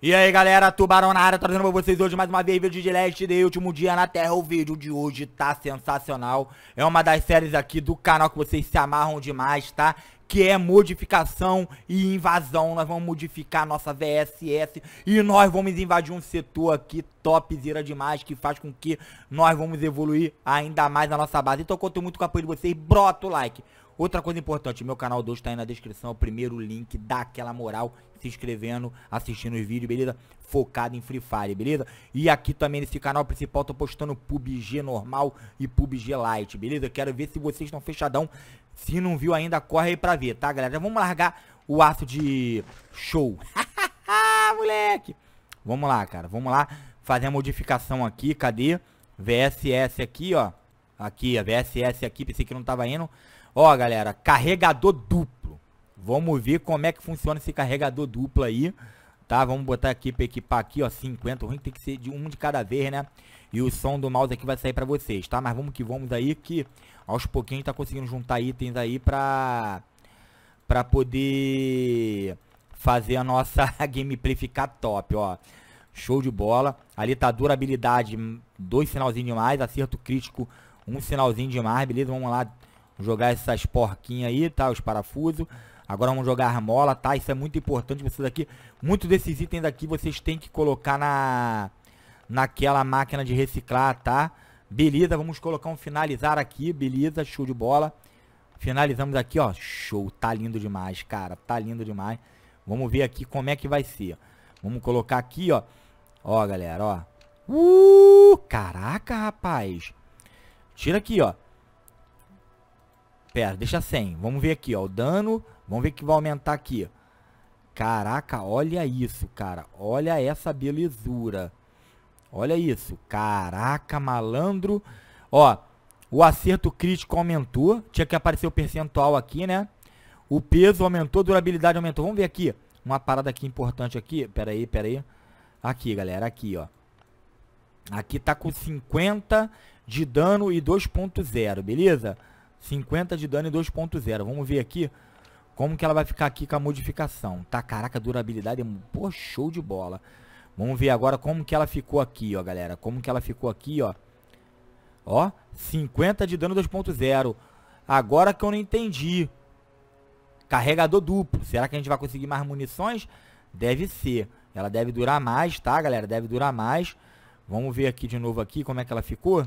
E aí galera, Tubarão na área, trazendo pra vocês hoje mais uma vez vídeo de Last Day, último dia na Terra, o vídeo de hoje tá sensacional, é uma das séries aqui do canal que vocês se amarram demais, tá? que é modificação e invasão. Nós vamos modificar nossa VSS e nós vamos invadir um setor aqui topzera demais, que faz com que nós vamos evoluir ainda mais a nossa base. Então eu conto muito com o apoio de vocês, brota o like. Outra coisa importante, meu canal 2 tá aí na descrição, é o primeiro link, dá aquela moral, se inscrevendo, assistindo os vídeos, beleza? Focado em Free Fire, beleza? E aqui também nesse canal principal tô postando PUBG normal e PUBG Lite, beleza? Quero ver se vocês estão fechadão, se não viu ainda, corre aí pra ver, tá galera? Já vamos largar o aço de show. moleque! Vamos lá, cara, vamos lá fazer a modificação aqui, cadê? VSS aqui, ó. Aqui, a VSS aqui, pensei que não tava indo. Ó, galera, carregador duplo. Vamos ver como é que funciona esse carregador duplo aí, tá? Vamos botar aqui para equipar aqui, ó, 50. O ruim tem que ser de um de cada vez, né? E o som do mouse aqui vai sair para vocês, tá? Mas vamos que vamos aí, que aos pouquinhos tá conseguindo juntar itens aí pra... Pra poder fazer a nossa gameplay ficar top, ó. Show de bola. Ali tá durabilidade, dois sinalzinhos de mais. Acerto crítico, um sinalzinho de mais, beleza? Vamos lá jogar essas porquinhas aí, tá? Os parafusos. Agora vamos jogar molas, tá? Isso é muito importante vocês aqui. Muitos desses itens aqui vocês têm que colocar na naquela máquina de reciclar, tá? Beleza, vamos colocar um finalizar aqui, beleza, show de bola. Finalizamos aqui, ó, show, tá lindo demais, cara, tá lindo demais. Vamos ver aqui como é que vai ser. Vamos colocar aqui, ó, ó, galera, ó. Uh, caraca, rapaz. Tira aqui, ó. Pera, deixa 100. Vamos ver aqui, ó. O dano. Vamos ver que vai aumentar aqui. Caraca, olha isso, cara. Olha essa belezura. Olha isso. Caraca, malandro. Ó, o acerto crítico aumentou. Tinha que aparecer o percentual aqui, né? O peso aumentou, durabilidade aumentou. Vamos ver aqui. Uma parada aqui importante aqui. Pera aí, pera aí. Aqui, galera. Aqui, ó. Aqui tá com 50 de dano e 2.0, beleza? 50 de dano e 2.0. Vamos ver aqui como que ela vai ficar aqui com a modificação. Tá, caraca, durabilidade, é pô, show de bola. Vamos ver agora como que ela ficou aqui, ó, galera. Como que ela ficou aqui, ó. Ó, 50 de dano 2.0. Agora que eu não entendi. Carregador duplo. Será que a gente vai conseguir mais munições? Deve ser. Ela deve durar mais, tá, galera? Deve durar mais. Vamos ver aqui de novo aqui como é que ela ficou.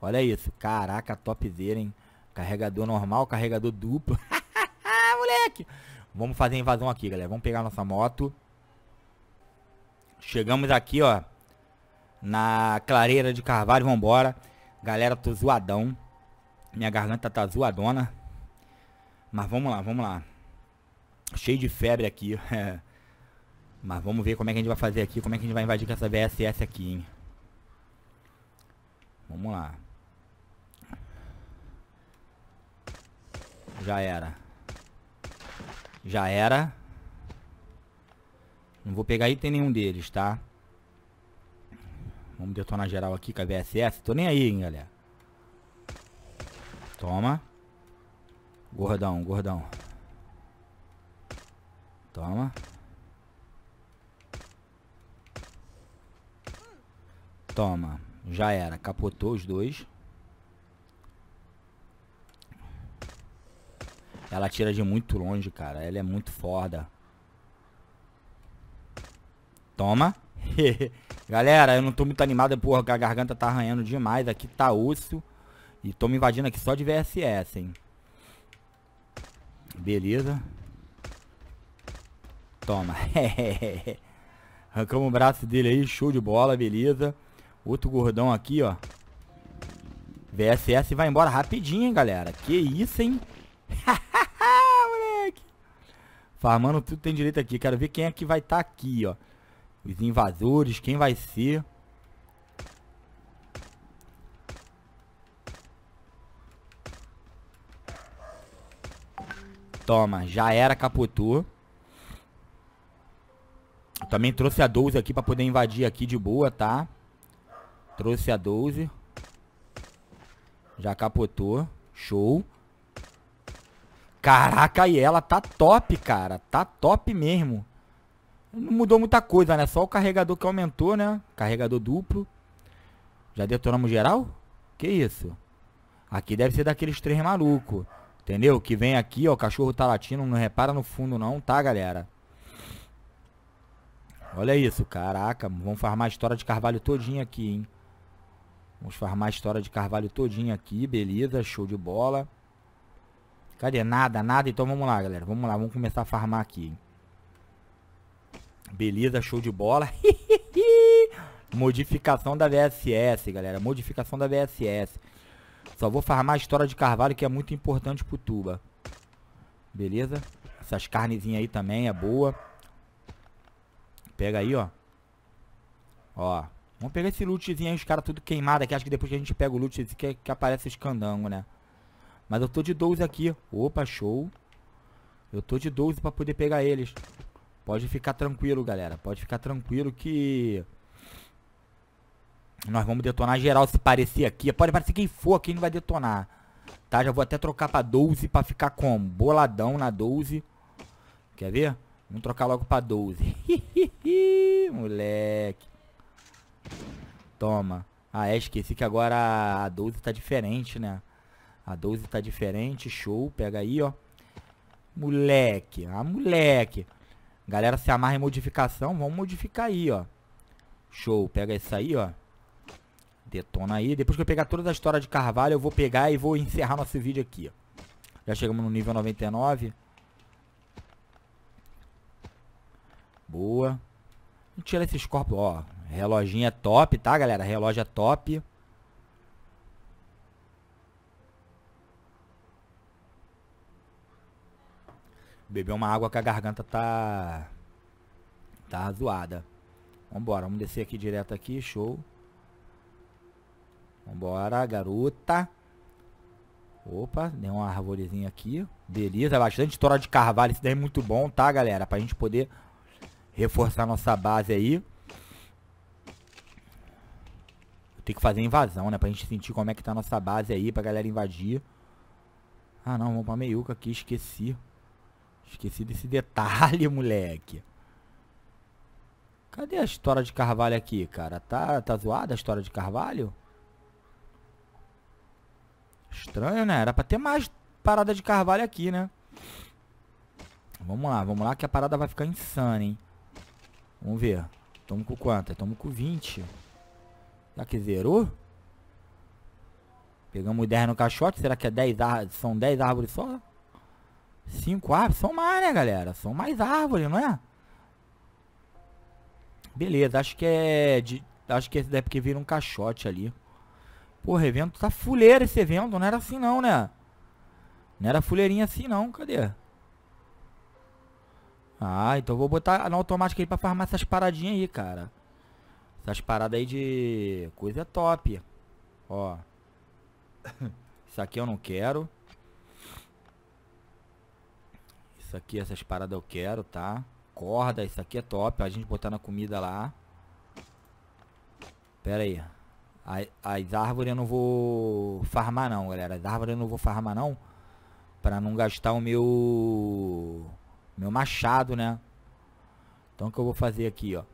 Olha isso. Caraca, topzera, hein? Carregador normal, carregador duplo. Moleque! Vamos fazer invasão aqui, galera. Vamos pegar nossa moto. Chegamos aqui, ó. Na clareira de Carvalho, vambora. Galera, tô zoadão. Minha garganta tá zoadona. Mas vamos lá, vamos lá. Cheio de febre aqui. Mas vamos ver como é que a gente vai fazer aqui. Como é que a gente vai invadir com essa VSS aqui, hein. Vamos lá. Já era. Já era. Não vou pegar item nenhum deles, tá? Vamos detonar geral aqui com a VSS. Tô nem aí, hein, galera. Toma. Gordão, gordão. Toma. Toma. Já era. Capotou os dois. Ela tira de muito longe, cara. Ela é muito foda. Toma. Galera, eu não tô muito animado, é porra, a garganta tá arranhando demais. Aqui tá osso. E tô me invadindo aqui só de VSS, hein. Beleza. Toma. Arrancamos o braço dele aí, show de bola, beleza. Outro gordão aqui, ó. VSS vai embora rapidinho, hein, galera. Que isso, hein. Farmando tudo tem direito aqui. Quero ver quem é que vai estar tá aqui, ó. Os invasores, quem vai ser. Toma, já era, capotou. Também trouxe a 12 aqui pra poder invadir aqui de boa, tá? Trouxe a 12. Já capotou. Show. Caraca, e ela tá top, cara. Tá top mesmo. Não mudou muita coisa, né? Só o carregador que aumentou, né? Carregador duplo. Já detonamos geral? Que isso? Aqui deve ser daqueles três malucos. Entendeu? Que vem aqui, ó. O cachorro tá latindo. Não repara no fundo, não, tá, galera? Olha isso, caraca. Vamos farmar a história de carvalho todinho aqui, hein? Vamos farmar a história de carvalho todinho aqui. Beleza, show de bola. Cadê? Nada, nada. Então vamos lá, galera. Vamos lá, vamos começar a farmar aqui. Beleza, show de bola. Modificação da VSS, galera. Modificação da VSS. Só vou farmar a história de carvalho, que é muito importante pro tuba. Beleza? Essas carnezinhas aí também é boa. Pega aí, ó. Ó. Vamos pegar esse lootzinho aí, os caras tudo queimado aqui. Acho que depois que a gente pega o loot, que, que aparece os candangos, né? Mas eu tô de 12 aqui. Opa, show. Eu tô de 12 pra poder pegar eles. Pode ficar tranquilo, galera. Pode ficar tranquilo que... Nós vamos detonar geral se parecer aqui. Pode parecer quem for aqui, não vai detonar. Tá? Já vou até trocar pra 12 pra ficar com boladão na 12. Quer ver? Vamos trocar logo pra 12. Moleque. Toma. Ah, é, esqueci que agora a 12 tá diferente, né? A 12 tá diferente, show. Pega aí, ó. Moleque, a ah, moleque. Galera, se amarra em modificação, vamos modificar aí, ó. Show, pega isso aí, ó. Detona aí. Depois que eu pegar toda a história de carvalho, eu vou pegar e vou encerrar nosso vídeo aqui, ó. Já chegamos no nível 99. Boa. Tira esse corpos, ó. Reloginho é top, tá, galera? Relógio é top. Beber uma água que a garganta tá. Tá zoada. Vambora, vamos descer aqui direto aqui, show. Vambora, garota. Opa, deu uma arvorezinha aqui. Beleza, bastante tora de carvalho. Isso daí é muito bom, tá, galera? Pra gente poder reforçar nossa base aí. Tem que fazer invasão, né? Pra gente sentir como é que tá a nossa base aí, pra galera invadir. Ah, não, vamos pra meiuca aqui, esqueci. Esqueci desse detalhe, moleque. Cadê a história de Carvalho aqui, cara? Tá, tá zoada a história de Carvalho? Estranho, né? Era pra ter mais parada de Carvalho aqui, né? Vamos lá, vamos lá que a parada vai ficar insana, hein? Vamos ver. Tamo com quanto? Tamo com 20. Será que zerou? Pegamos 10 no caixote. Será que é 10 são 10 árvores só? Cinco árvores. São mais, né, galera? São mais árvores, não é? Beleza, acho que é... De, acho que esse é porque vira um caixote ali. Porra, evento tá fuleiro esse evento. Não era assim, não, né? Não era fuleirinha assim, não. Cadê? Ah, então vou botar na automática aí pra farmar essas paradinhas aí, cara. Essas paradas aí de... Coisa é top. Ó. Isso aqui eu não quero. aqui, essas paradas eu quero, tá? Corda, isso aqui é top. A gente botar na comida lá. Pera aí. As, as árvores eu não vou farmar não, galera. As árvores eu não vou farmar não. Pra não gastar o meu... Meu machado, né? Então o que eu vou fazer aqui, ó.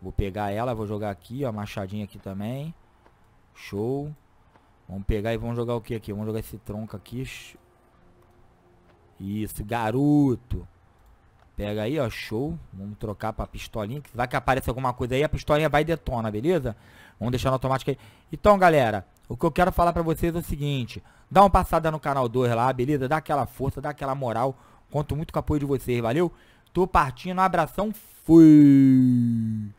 Vou pegar ela, vou jogar aqui, ó. Machadinha aqui também. Show. Vamos pegar e vamos jogar o que aqui? Vamos jogar esse tronco aqui. Isso, garoto. Pega aí, ó, show. Vamos trocar pra pistolinha. Que vai que aparece alguma coisa aí, a pistolinha vai e detona, beleza? Vamos deixar no automático aí. Então, galera, o que eu quero falar pra vocês é o seguinte. Dá uma passada no canal 2 lá, beleza? Dá aquela força, dá aquela moral. Conto muito com o apoio de vocês, valeu? Tô partindo, um abração, fui!